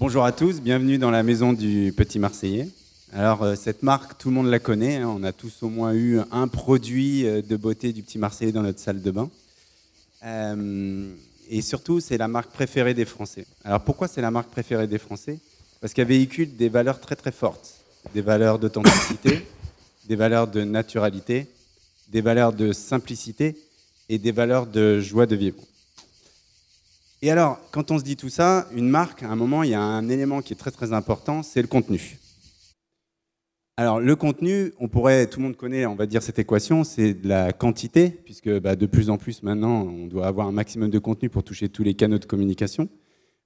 Bonjour à tous, bienvenue dans la maison du Petit Marseillais. Alors euh, cette marque, tout le monde la connaît, hein. on a tous au moins eu un produit euh, de beauté du Petit Marseillais dans notre salle de bain. Euh, et surtout, c'est la marque préférée des Français. Alors pourquoi c'est la marque préférée des Français Parce qu'elle véhicule des valeurs très très fortes, des valeurs d'authenticité, des valeurs de naturalité, des valeurs de simplicité et des valeurs de joie de vivre. Et alors, quand on se dit tout ça, une marque, à un moment, il y a un élément qui est très très important, c'est le contenu. Alors le contenu, on pourrait, tout le monde connaît, on va dire cette équation, c'est de la quantité, puisque bah, de plus en plus maintenant, on doit avoir un maximum de contenu pour toucher tous les canaux de communication.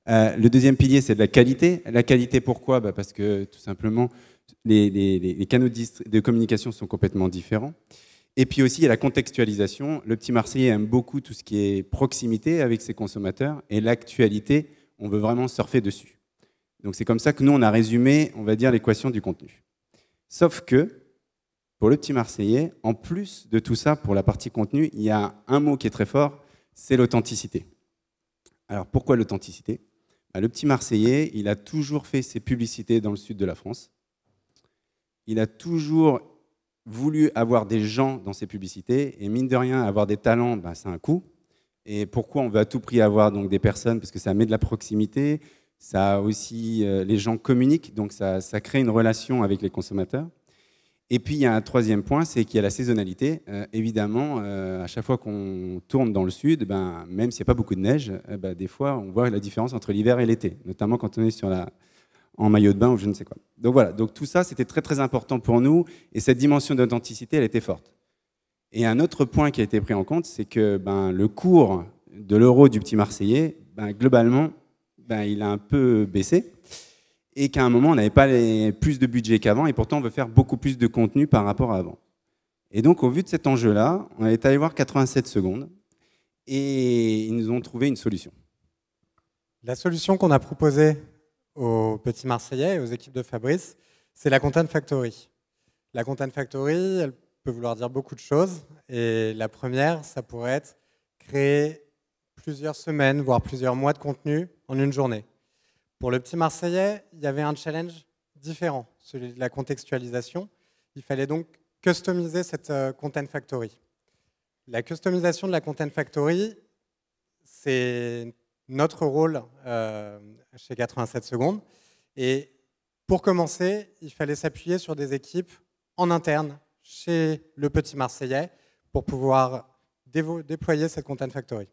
Euh, le deuxième pilier, c'est de la qualité. La qualité, pourquoi bah, Parce que tout simplement, les, canaux de, de, communication sont complètement différents. Et puis aussi, il y a la contextualisation. Le petit Marseillais aime beaucoup tout ce qui est proximité avec ses consommateurs et l'actualité, on veut vraiment surfer dessus. Donc c'est comme ça que nous, on a résumé, on va dire, l'équation du contenu. Sauf que, pour le petit Marseillais, en plus de tout ça, pour la partie contenu, il y a un mot qui est très fort, c'est l'authenticité. Alors pourquoi l'authenticité bah, Le petit Marseillais, il a toujours fait ses publicités dans le sud de la France. Il a toujours voulu avoir des gens dans ses publicités, et mine de rien, avoir des talents, ben, c'est un coût. Et pourquoi on veut à tout prix avoir donc des personnes Parce que ça met de la proximité, ça aussi, euh, les gens communiquent, donc ça, crée une relation avec les consommateurs. Et puis il y a un troisième point, c'est qu'il y a la saisonnalité. Euh, évidemment, euh, à chaque fois qu'on tourne dans le sud, ben, même s'il n'y a pas beaucoup de neige, ben, des fois on voit la différence entre l'hiver et l'été, notamment quand on est sur la, en maillot de bain ou je ne sais quoi. Donc voilà, donc tout ça, c'était très très important pour nous et cette dimension d'authenticité, elle était forte. Et un autre point qui a été pris en compte, c'est que ben, le cours de l'euro du petit Marseillais, ben, globalement, ben, il a un peu baissé et qu'à un moment, on n'avait pas plus de budget qu'avant et pourtant, on veut faire beaucoup plus de contenu par rapport à avant. Et donc, au vu de cet enjeu-là, on est allé voir 87 secondes et ils nous ont trouvé une solution. La solution qu'on a proposée aux petits Marseillais et aux équipes de Fabrice, c'est la Content Factory. La Content Factory, elle peut vouloir dire beaucoup de choses. Et la première, ça pourrait être créer plusieurs semaines, voire plusieurs mois de contenu en une journée. Pour le petit Marseillais, il y avait un challenge différent, celui de la contextualisation. Il fallait donc customiser cette euh, Content Factory. La customisation de la Content Factory, c'est notre rôle euh, chez 87 secondes. Et pour commencer, il fallait s'appuyer sur des équipes en interne chez le petit Marseillais pour pouvoir déployer cette Content Factory.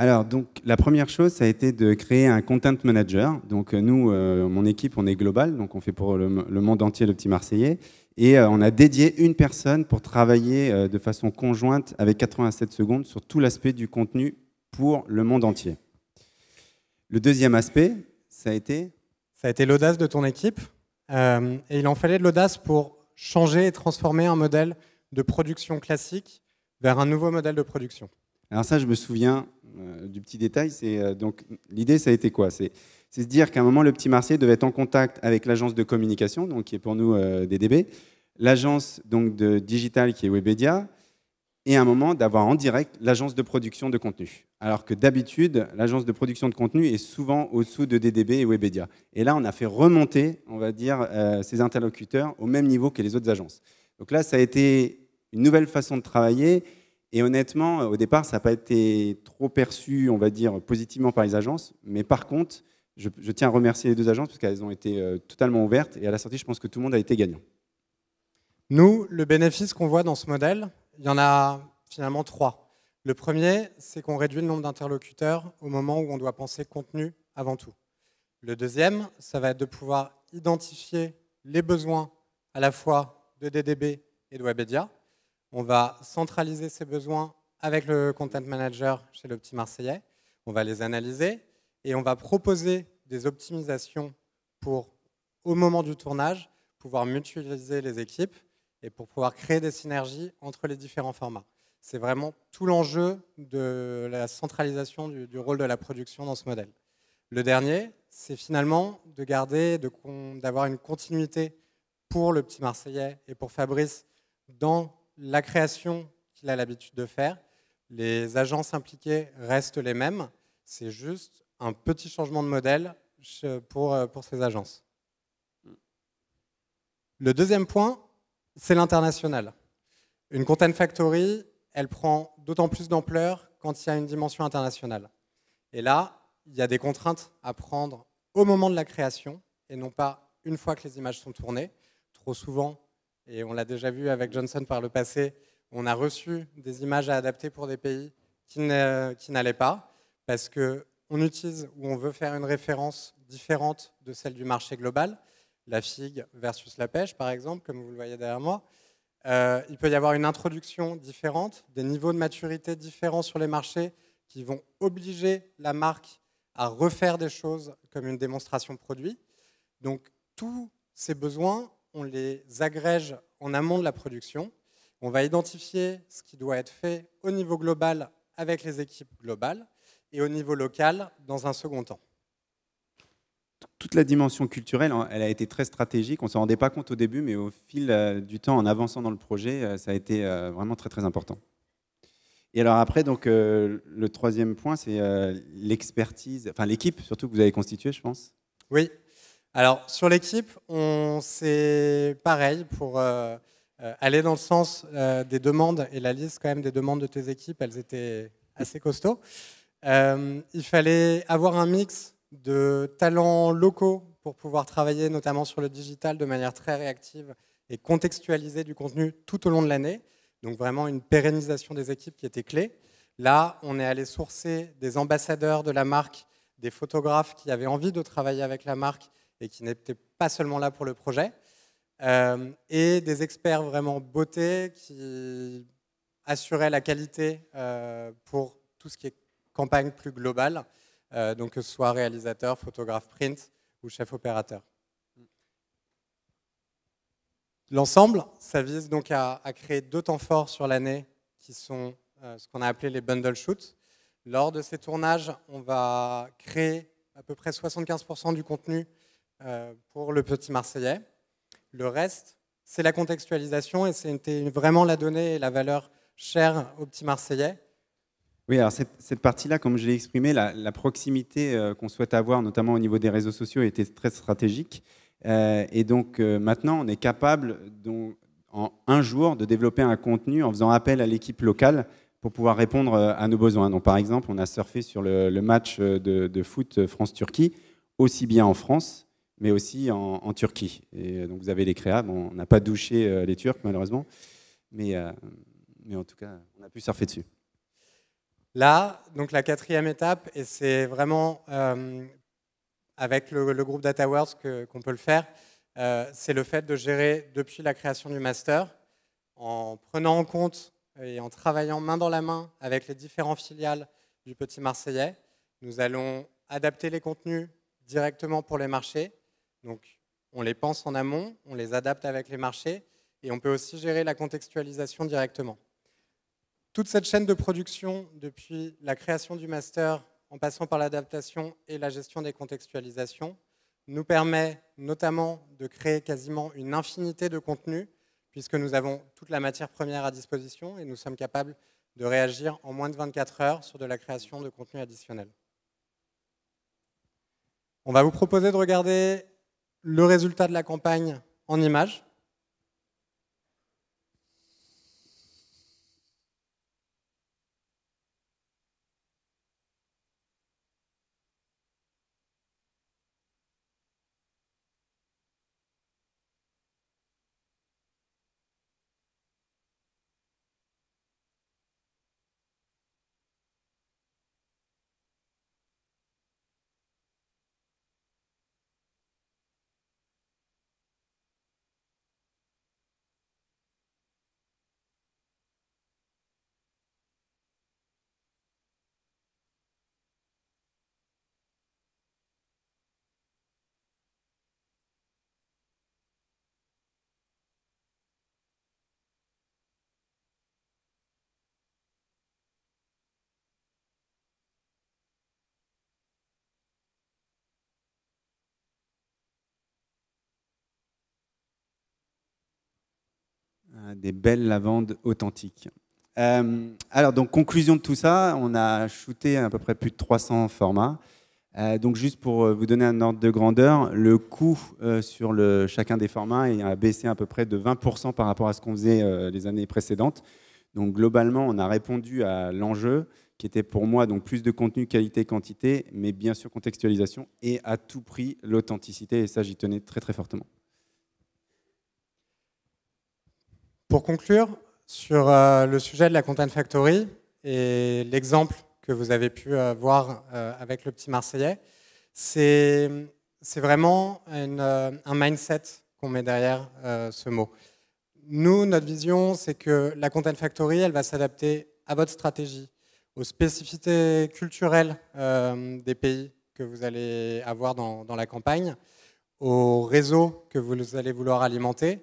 Alors, donc, la première chose, ça a été de créer un content manager. Donc, euh, nous, euh, mon équipe, on est global, donc on fait pour le, monde entier le petit Marseillais. Et on a dédié une personne pour travailler de façon conjointe avec 87 secondes sur tout l'aspect du contenu pour le monde entier. Le deuxième aspect, ça a été Ça a été l'audace de ton équipe. Euh, et il en fallait de l'audace pour changer et transformer un modèle de production classique vers un nouveau modèle de production. Alors ça, je me souviens euh, du petit détail. C'est euh, donc l'idée, ça a été quoi C'est se dire qu'à un moment, le petit marché devait être en contact avec l'agence de communication, donc qui est pour nous DDB, l'agence donc de digital qui est Webedia, et à un moment d'avoir en direct l'agence de production de contenu. Alors que d'habitude, l'agence de production de contenu est souvent au-dessous de DDB et Webedia. Et là, on a fait remonter, on va dire, euh, ces interlocuteurs au même niveau que les autres agences. Donc là, ça a été une nouvelle façon de travailler. Et honnêtement, euh, au départ, ça n'a pas été trop perçu, on va dire, positivement par les agences. Mais par contre, je, tiens à remercier les deux agences parce qu'elles ont été euh, totalement ouvertes. Et à la sortie, je pense que tout le monde a été gagnant. Nous, le bénéfice qu'on voit dans ce modèle, il y en a finalement trois. Le premier, c'est qu'on réduit le nombre d'interlocuteurs au moment où on doit penser contenu avant tout. Le deuxième, ça va être de pouvoir identifier les besoins à la fois de DDB et de Webedia. On va centraliser ces besoins avec le content manager chez le petit Marseillais. On va les analyser et on va proposer des optimisations pour, au moment du tournage, pouvoir mutualiser les équipes et pour pouvoir créer des synergies entre les différents formats. C'est vraiment tout l'enjeu de la centralisation du, rôle de la production dans ce modèle. Le dernier, c'est finalement de garder, d'avoir une continuité pour le petit Marseillais et pour Fabrice dans la création qu'il a l'habitude de faire. Les agences impliquées restent les mêmes. C'est juste un petit changement de modèle pour, euh, pour ces agences. Mm. Le deuxième point, c'est l'international. Une content factory, elle prend d'autant plus d'ampleur quand il y a une dimension internationale. Et là, il y a des contraintes à prendre au moment de la création et non pas une fois que les images sont tournées. Trop souvent, et on l'a déjà vu avec Johnson par le passé, on a reçu des images à adapter pour des pays qui n'allaient pas parce qu'on utilise ou on veut faire une référence différente de celle du marché global la figue versus la pêche, par exemple, comme vous le voyez derrière moi. Euh, il peut y avoir une introduction différente, des niveaux de maturité différents sur les marchés qui vont obliger la marque à refaire des choses comme une démonstration de produit. Donc tous ces besoins, on les agrège en amont de la production. On va identifier ce qui doit être fait au niveau global avec les équipes globales et au niveau local dans un second temps toute la dimension culturelle, hein, elle a été très stratégique. On ne s'en rendait pas compte au début, mais au fil euh, du temps, en avançant dans le projet, euh, ça a été euh, vraiment très très important. Et alors après, donc le troisième point, c'est l'expertise, enfin l'équipe surtout que vous avez constituée, je pense. Oui. Alors sur l'équipe, on c'est pareil pour aller dans le sens des demandes et la liste quand même des demandes de tes équipes, elles étaient assez costauds. il fallait avoir un mix de talents locaux pour pouvoir travailler notamment sur le digital de manière très réactive et contextualiser du contenu tout au long de l'année. Donc vraiment une pérennisation des équipes qui était clé. Là, on est allé sourcer des ambassadeurs de la marque, des photographes qui avaient envie de travailler avec la marque et qui n'étaient pas seulement là pour le projet, euh, et des experts vraiment beauté qui assuraient la qualité euh, pour tout ce qui est campagne plus globale. Euh, donc que ce soit réalisateur, photographe print ou chef opérateur. L'ensemble, ça vise donc à, créer deux temps forts sur l'année qui sont euh, ce qu'on a appelé les bundle shoots. Lors de ces tournages, on va créer à peu près 75% du contenu euh, pour le Petit Marseillais. Le reste, c'est la contextualisation et c'est vraiment la donnée et la valeur chère au Petit Marseillais. Oui, alors cette, partie-là, comme je l'ai exprimé, la, proximité euh, qu'on souhaite avoir, notamment au niveau des réseaux sociaux, était très stratégique. Euh, et donc euh, maintenant, on est capable, en un jour, de développer un contenu en faisant appel à l'équipe locale pour pouvoir répondre à nos besoins. Donc, par exemple, on a surfé sur le, match de, foot France-Turquie, aussi bien en France, mais aussi en, Turquie. Et donc vous avez les créables, on n'a pas douché les Turcs malheureusement, mais, mais en tout cas, on a pu surfer dessus. Là, donc la quatrième étape, et c'est vraiment euh, avec le, groupe DataWorks qu'on peut le faire, euh, c'est le fait de gérer depuis la création du master, en prenant en compte et en travaillant main dans la main avec les différentes filiales du Petit Marseillais, nous allons adapter les contenus directement pour les marchés. Donc on les pense en amont, on les adapte avec les marchés, et on peut aussi gérer la contextualisation directement toute cette chaîne de production, depuis la création du master, en passant par l'adaptation et la gestion des contextualisations, nous permet notamment de créer quasiment une infinité de contenus, puisque nous avons toute la matière première à disposition et nous sommes capables de réagir en moins de 24 heures sur de la création de contenus additionnels. On va vous proposer de regarder le résultat de la campagne en images. des belles lavandes authentiques. Euh, alors, donc, conclusion de tout ça, on a shooté à peu près plus de 300 formats. Euh, donc, juste pour euh, vous donner un ordre de grandeur, le coût sur chacun des formats a baissé à peu près de 20% par rapport à ce qu'on faisait les années précédentes. Donc, globalement, on a répondu à l'enjeu qui était pour moi donc plus de contenu, qualité, quantité, mais bien sûr contextualisation et à tout prix l'authenticité. Et ça, j'y tenais très très fortement. Pour conclure sur euh, le sujet de la Content Factory et l'exemple que vous avez pu euh, voir euh, avec le petit Marseillais, c'est vraiment un mindset qu'on met derrière ce mot. Nous, notre vision, c'est que la Content Factory, elle va s'adapter à votre stratégie, aux spécificités culturelles des pays que vous allez avoir dans, dans la campagne, aux réseaux que vous allez vouloir alimenter,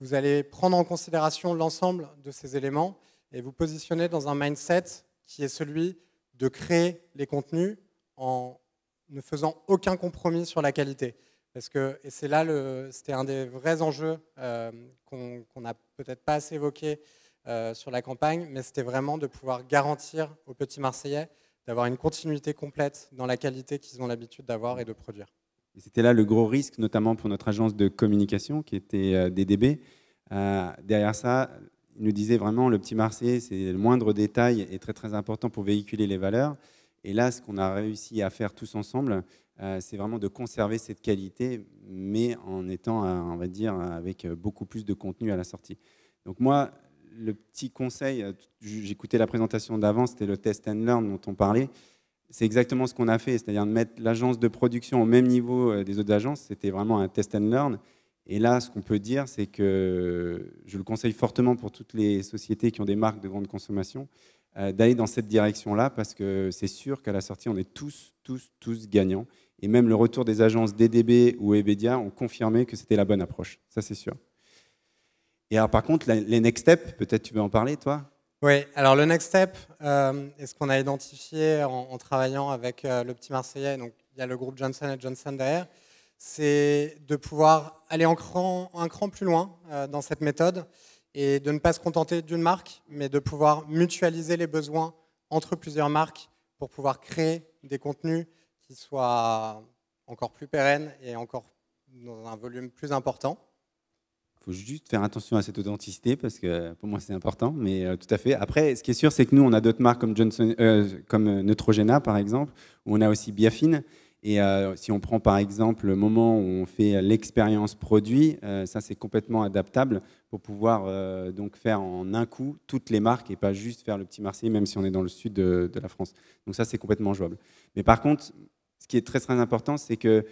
vous allez prendre en considération l'ensemble de ces éléments et vous positionner dans un mindset qui est celui de créer les contenus en ne faisant aucun compromis sur la qualité. Parce que, et c'est là, c'était un des vrais enjeux euh, qu'on n'a peut-être pas assez évoqué euh, sur la campagne, mais c'était vraiment de pouvoir garantir aux petits Marseillais d'avoir une continuité complète dans la qualité qu'ils ont l'habitude d'avoir et de produire c'était là le gros risque, notamment pour notre agence de communication qui était euh, DDB. Euh, derrière ça, il nous disait vraiment le petit marché, c'est le moindre détail est très très important pour véhiculer les valeurs. Et là, ce qu'on a réussi à faire tous ensemble, euh, c'est vraiment de conserver cette qualité, mais en étant, on va dire, avec beaucoup plus de contenu à la sortie. Donc moi, le petit conseil, j'écoutais la présentation d'avant, c'était le test and learn dont on parlait c'est exactement ce qu'on a fait, c'est-à-dire de mettre l'agence de production au même niveau euh, des autres agences. C'était vraiment un test and learn. Et là, ce qu'on peut dire, c'est que je le conseille fortement pour toutes les sociétés qui ont des marques de grande consommation euh, d'aller dans cette direction-là parce que c'est sûr qu'à la sortie, on est tous, tous, tous gagnants. Et même le retour des agences DDB ou Ebedia ont confirmé que c'était la bonne approche. Ça, c'est sûr. Et alors, par contre, les next steps, peut-être tu veux en parler, toi oui, alors le next step, euh, est ce qu'on a identifié en, travaillant avec euh, le petit Marseillais, donc il y a le groupe Johnson Johnson derrière, c'est de pouvoir aller un cran plus loin euh, dans cette méthode et de ne pas se contenter d'une marque, mais de pouvoir mutualiser les besoins entre plusieurs marques pour pouvoir créer des contenus qui soient encore plus pérennes et encore dans un volume plus important. Il faut juste faire attention à cette authenticité parce que pour moi c'est important, mais euh, tout à fait. Après, ce qui est sûr, c'est que nous on a d'autres marques comme, Johnson, euh, comme euh, Neutrogena par exemple, où on a aussi Biafine. Et si on prend par exemple le moment où on fait l'expérience produit, ça c'est complètement adaptable pour pouvoir donc faire en un coup toutes les marques et pas juste faire le petit Marseille, même si on est dans le sud de, de la France. Donc ça c'est complètement jouable. Mais par contre, ce qui est très très important, c'est que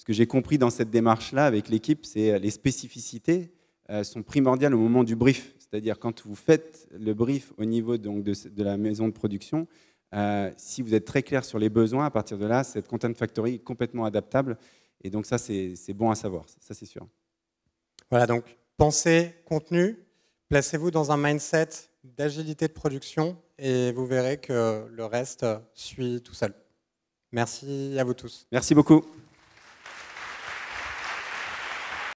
ce que j'ai compris dans cette démarche-là avec l'équipe, c'est euh, les spécificités euh, sont primordiales au moment du brief. C'est-à-dire quand vous faites le brief au niveau donc, de, la maison de production, euh, si vous êtes très clair sur les besoins, à partir de là, cette content factory est complètement adaptable. Et donc ça, c'est bon à savoir, ça c'est sûr. Voilà, donc pensez contenu, placez-vous dans un mindset d'agilité de production et vous verrez que le reste suit tout seul. Merci à vous tous. Merci beaucoup.